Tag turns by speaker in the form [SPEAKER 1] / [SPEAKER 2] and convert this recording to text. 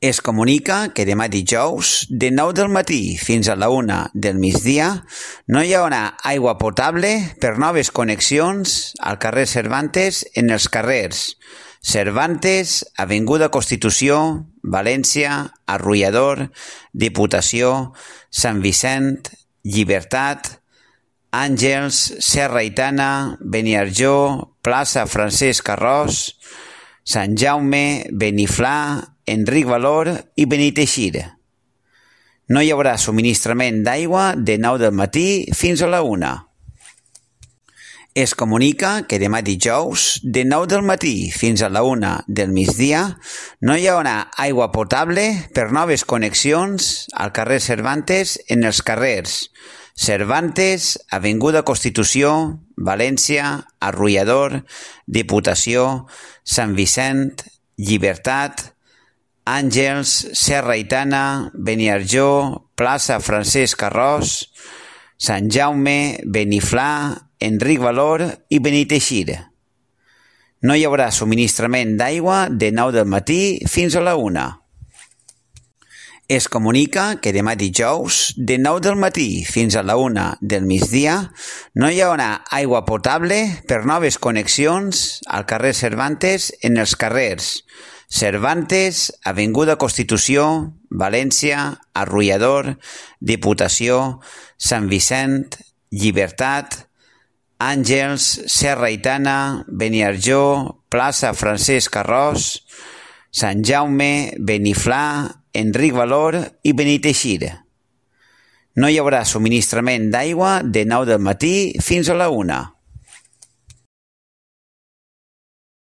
[SPEAKER 1] Es comunica que demà dijous, de 9 del matí fins a la 1 del migdia, no hi haurà aigua potable per noves connexions al carrer Cervantes en els carrers Cervantes, Avinguda Constitució, València, Arrullador, Diputació, Sant Vicent, Llibertat, Àngels, Serra Itana, Beniarjó, plaça Francesc Arròs, Sant Jaume, Beniflà, Enric Valor i Benit Xira. No hi haurà subministrament d'aigua de 9 del matí fins a la 1. Es comunica que demà dijous, de 9 del matí fins a la 1 del migdia, no hi haurà aigua potable per noves connexions al carrer Cervantes en els carrers Cervantes, Avinguda Constitució, València, Arrullador, Diputació, Sant Vicent, Llibertat, Àngels, Serra Itana, Beniarjó, plaça Francesc Arròs, Sant Jaume, Beniflà, Enric Valor i Beniteixir. No hi haurà subministrament d'aigua de 9 del matí fins a la 1. Es comunica que demà dijous, de 9 del matí fins a la 1 del migdia, no hi haurà aigua potable per noves connexions al carrer Cervantes en els carrers Cervantes, Avinguda Constitució, València, Arrullador, Diputació, Sant Vicent, Llibertat, Àngels, Serra Itana, Beniarjó, plaça Francesc Carròs, Sant Jaume, Beniflà, Enric Valor i Beniteixir. No hi haurà subministrament d'aigua de 9 del matí fins a la 1.